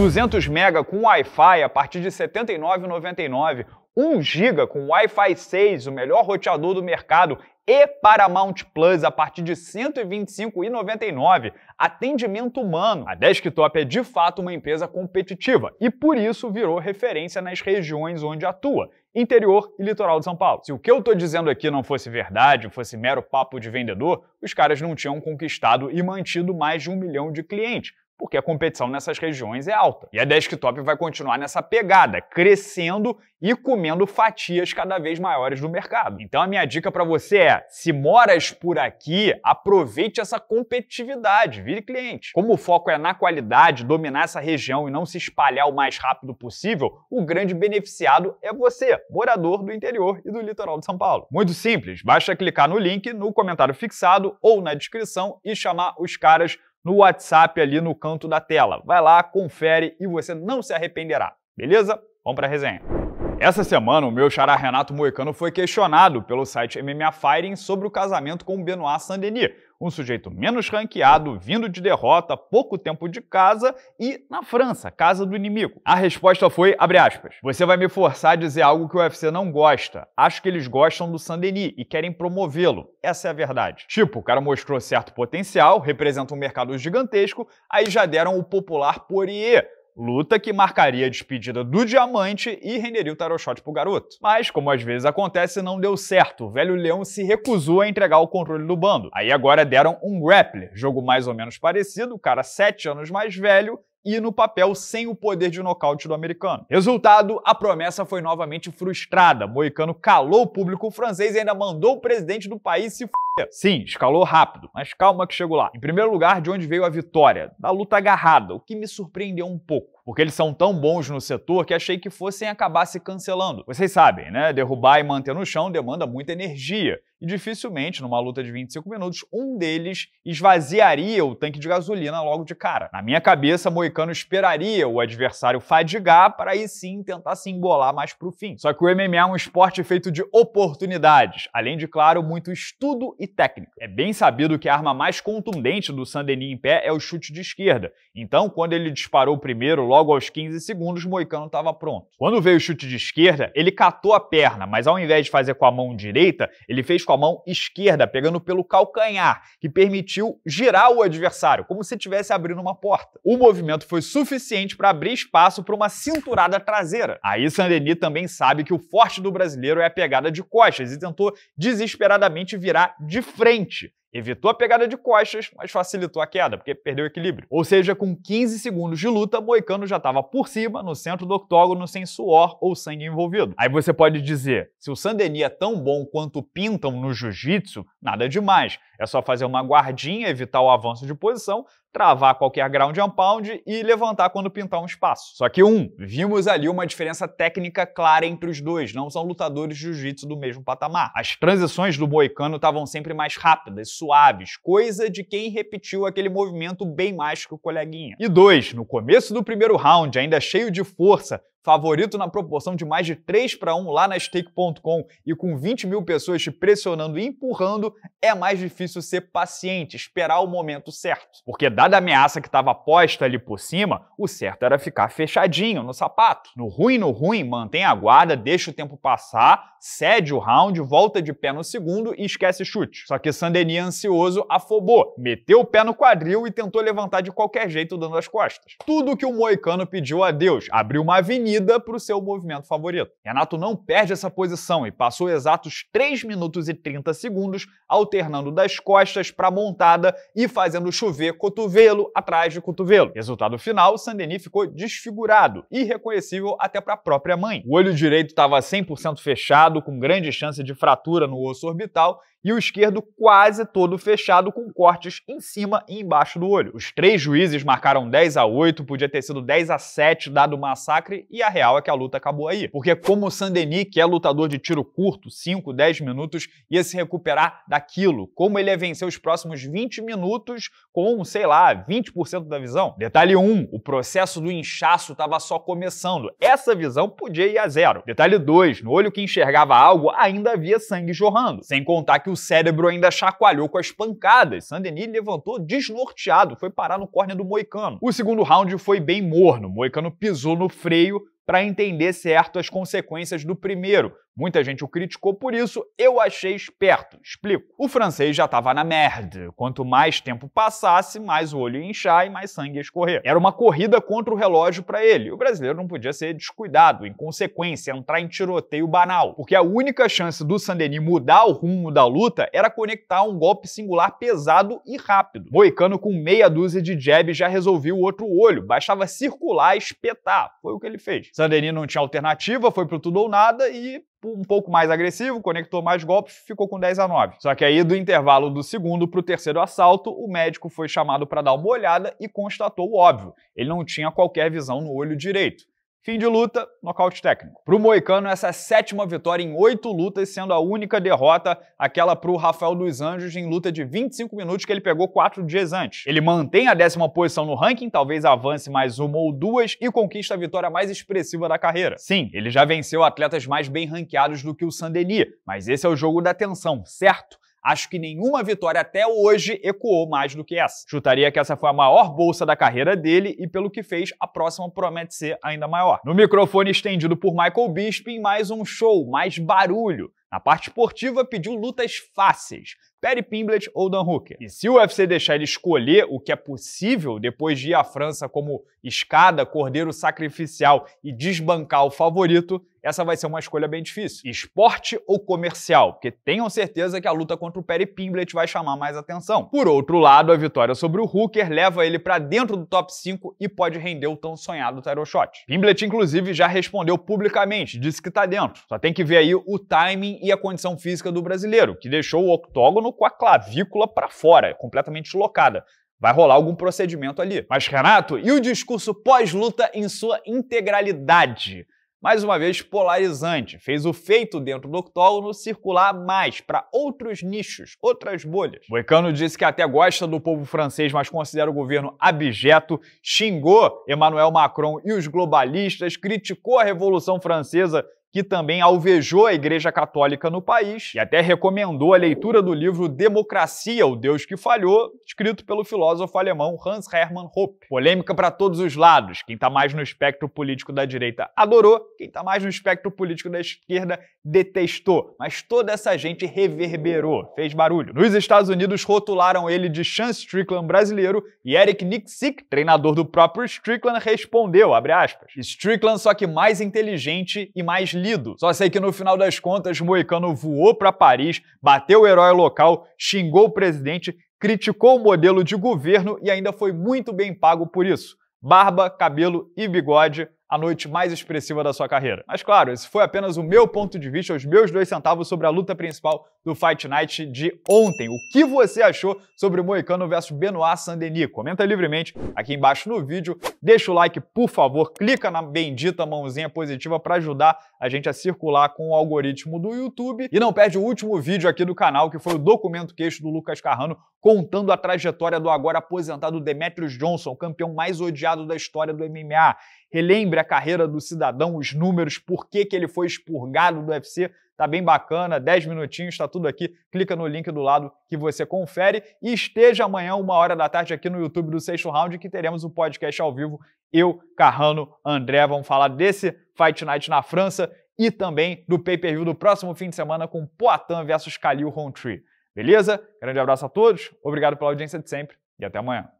200 mega com Wi-Fi a partir de R$ 79,99, 1 GB com Wi-Fi 6, o melhor roteador do mercado, e Paramount Plus a partir de R$ 125,99. Atendimento humano. A Desktop é de fato uma empresa competitiva e por isso virou referência nas regiões onde atua, interior e litoral de São Paulo. Se o que eu estou dizendo aqui não fosse verdade, fosse mero papo de vendedor, os caras não tinham conquistado e mantido mais de um milhão de clientes porque a competição nessas regiões é alta. E a desktop vai continuar nessa pegada, crescendo e comendo fatias cada vez maiores do mercado. Então a minha dica para você é: se moras por aqui, aproveite essa competitividade, vire cliente. Como o foco é na qualidade, dominar essa região e não se espalhar o mais rápido possível, o grande beneficiado é você, morador do interior e do litoral de São Paulo. Muito simples, basta clicar no link no comentário fixado ou na descrição e chamar os caras no WhatsApp ali no canto da tela. Vai lá, confere e você não se arrependerá. Beleza? Vamos para a resenha. Essa semana, o meu xará Renato Moicano foi questionado pelo site MMA Firing sobre o casamento com Benoit Saint-Denis, um sujeito menos ranqueado, vindo de derrota, pouco tempo de casa e na França, casa do inimigo? A resposta foi, abre aspas, você vai me forçar a dizer algo que o UFC não gosta. Acho que eles gostam do Sandeni e querem promovê-lo. Essa é a verdade. Tipo, o cara mostrou certo potencial, representa um mercado gigantesco, aí já deram o popular Poirier, Luta que marcaria a despedida do diamante e renderia o shot pro garoto. Mas, como às vezes acontece, não deu certo. O velho leão se recusou a entregar o controle do bando. Aí agora deram um grappler, jogo mais ou menos parecido, o cara 7 anos mais velho e no papel sem o poder de nocaute do americano. Resultado, a promessa foi novamente frustrada. Moicano calou o público francês e ainda mandou o presidente do país se f... Sim, escalou rápido, mas calma que chego lá. Em primeiro lugar, de onde veio a vitória? Da luta agarrada, o que me surpreendeu um pouco. Porque eles são tão bons no setor que achei que fossem acabar se cancelando. Vocês sabem, né? Derrubar e manter no chão demanda muita energia e dificilmente, numa luta de 25 minutos, um deles esvaziaria o tanque de gasolina logo de cara. Na minha cabeça, Moicano esperaria o adversário fadigar para aí sim tentar se embolar mais para o fim. Só que o MMA é um esporte feito de oportunidades, além de, claro, muito estudo e técnica. É bem sabido que a arma mais contundente do Sandeni em pé é o chute de esquerda. Então, quando ele disparou o primeiro, logo aos 15 segundos, Moicano estava pronto. Quando veio o chute de esquerda, ele catou a perna, mas ao invés de fazer com a mão direita, ele fez com a mão esquerda, pegando pelo calcanhar, que permitiu girar o adversário, como se estivesse abrindo uma porta. O movimento foi suficiente para abrir espaço para uma cinturada traseira. Aí Sandeni também sabe que o forte do brasileiro é a pegada de costas e tentou desesperadamente virar de frente. Evitou a pegada de costas, mas facilitou a queda, porque perdeu o equilíbrio. Ou seja, com 15 segundos de luta, Moicano já estava por cima, no centro do octógono, sem suor ou sangue envolvido. Aí você pode dizer, se o Sandeni é tão bom quanto pintam no jiu-jitsu, nada demais. É só fazer uma guardinha, evitar o avanço de posição, travar qualquer ground and pound e levantar quando pintar um espaço. Só que um, vimos ali uma diferença técnica clara entre os dois, não são lutadores de jiu-jitsu do mesmo patamar. As transições do Moicano estavam sempre mais rápidas, suaves, coisa de quem repetiu aquele movimento bem mais que o coleguinha. E dois, no começo do primeiro round, ainda cheio de força, favorito na proporção de mais de 3 para 1 lá na stake.com e com 20 mil pessoas te pressionando e empurrando, é mais difícil ser paciente, esperar o momento certo. Porque, dada a ameaça que estava posta ali por cima, o certo era ficar fechadinho no sapato. No ruim, no ruim, mantém a guarda, deixa o tempo passar, cede o round, volta de pé no segundo e esquece chute. Só que Sandeni, ansioso, afobou, meteu o pé no quadril e tentou levantar de qualquer jeito, dando as costas. Tudo que o moicano pediu a Deus, abriu uma avenida punida para o seu movimento favorito. Renato não perde essa posição e passou exatos 3 minutos e 30 segundos alternando das costas para montada e fazendo chover cotovelo atrás de cotovelo. Resultado final, Sandeni ficou desfigurado, irreconhecível até para a própria mãe. O olho direito estava 100% fechado, com grande chance de fratura no osso orbital, e o esquerdo quase todo fechado com cortes em cima e embaixo do olho. Os três juízes marcaram 10 a 8, podia ter sido 10 a 7 dado o massacre e a real é que a luta acabou aí. Porque como o Sandeni, que é lutador de tiro curto, 5, 10 minutos, ia se recuperar daquilo, como ele ia vencer os próximos 20 minutos com, sei lá, 20% da visão. Detalhe 1, o processo do inchaço estava só começando. Essa visão podia ir a zero. Detalhe 2, no olho que enxergava algo ainda havia sangue jorrando, sem contar que o cérebro ainda chacoalhou com as pancadas. Sandeni levantou desnorteado, foi parar no córner do Moicano. O segundo round foi bem morno. Moicano pisou no freio, para entender certo as consequências do primeiro. Muita gente o criticou por isso, eu achei esperto. Explico. O francês já estava na merda. Quanto mais tempo passasse, mais o olho ia inchar e mais sangue ia escorrer. Era uma corrida contra o relógio para ele. O brasileiro não podia ser descuidado, em consequência, entrar em tiroteio banal. Porque a única chance do Sandeni mudar o rumo da luta era conectar um golpe singular pesado e rápido. Moicano com meia dúzia de jabs, já resolveu o outro olho, bastava circular e espetar. Foi o que ele fez. Sandeni não tinha alternativa, foi pro tudo ou nada e um pouco mais agressivo, conectou mais golpes, ficou com 10 a 9. Só que aí do intervalo do segundo pro terceiro assalto, o médico foi chamado para dar uma olhada e constatou o óbvio. Ele não tinha qualquer visão no olho direito. Fim de luta, nocaute técnico. Para o Moicano, essa é a sétima vitória em oito lutas, sendo a única derrota aquela para o Rafael dos Anjos em luta de 25 minutos que ele pegou quatro dias antes. Ele mantém a décima posição no ranking, talvez avance mais uma ou duas e conquista a vitória mais expressiva da carreira. Sim, ele já venceu atletas mais bem ranqueados do que o Sandeni, mas esse é o jogo da tensão, certo? Acho que nenhuma vitória até hoje ecoou mais do que essa. Chutaria que essa foi a maior bolsa da carreira dele e, pelo que fez, a próxima promete ser ainda maior. No microfone estendido por Michael Bisping, mais um show, mais barulho. Na parte esportiva, pediu lutas fáceis, Perry Pimblett ou Dan Hooker. E se o UFC deixar ele escolher o que é possível depois de ir à França como escada, cordeiro sacrificial e desbancar o favorito, essa vai ser uma escolha bem difícil. Esporte ou comercial? Porque tenham certeza que a luta contra o Perry Pimblett vai chamar mais atenção. Por outro lado, a vitória sobre o Hooker leva ele para dentro do top 5 e pode render o tão sonhado title shot. Pimblett, inclusive, já respondeu publicamente, disse que tá dentro. Só tem que ver aí o timing e a condição física do brasileiro, que deixou o octógono com a clavícula para fora, completamente deslocada. Vai rolar algum procedimento ali. Mas, Renato, e o discurso pós-luta em sua integralidade? mais uma vez polarizante, fez o feito dentro do octógono circular mais para outros nichos, outras bolhas. Boicano disse que até gosta do povo francês, mas considera o governo abjeto, xingou Emmanuel Macron e os globalistas, criticou a Revolução Francesa que também alvejou a Igreja Católica no país e até recomendou a leitura do livro Democracia, o Deus que Falhou, escrito pelo filósofo alemão Hans Hermann Hoppe. Polêmica para todos os lados. Quem está mais no espectro político da direita adorou, quem está mais no espectro político da esquerda detestou. Mas toda essa gente reverberou, fez barulho. Nos Estados Unidos rotularam ele de Sean Strickland brasileiro e Eric Nixik, treinador do próprio Strickland, respondeu, aspas, Strickland só que mais inteligente e mais lido. Só sei que no final das contas, Moicano voou para Paris, bateu o herói local, xingou o presidente, criticou o modelo de governo e ainda foi muito bem pago por isso. Barba, cabelo e bigode, a noite mais expressiva da sua carreira. Mas claro, esse foi apenas o meu ponto de vista, os meus dois centavos sobre a luta principal do Fight Night de ontem. O que você achou sobre Moicano versus Benoit Saint-Denis? Comenta livremente aqui embaixo no vídeo, deixa o like, por favor, clica na bendita mãozinha positiva para ajudar a gente a circular com o algoritmo do YouTube e não perde o último vídeo aqui do canal, que foi o documento queixo do Lucas Carrano contando a trajetória do agora aposentado Demetrius Johnson, campeão mais odiado da história do MMA. Relembre a carreira do cidadão, os números, por que, que ele foi expurgado do UFC tá bem bacana, 10 minutinhos, está tudo aqui. Clica no link do lado que você confere e esteja amanhã, uma hora da tarde, aqui no YouTube do Sexto Round, que teremos o um podcast ao vivo. Eu, Carrano, André, vamos falar desse Fight Night na França e também do pay-per-view do próximo fim de semana com Poatan versus Khalil Rountree. Beleza? Grande abraço a todos, obrigado pela audiência de sempre e até amanhã.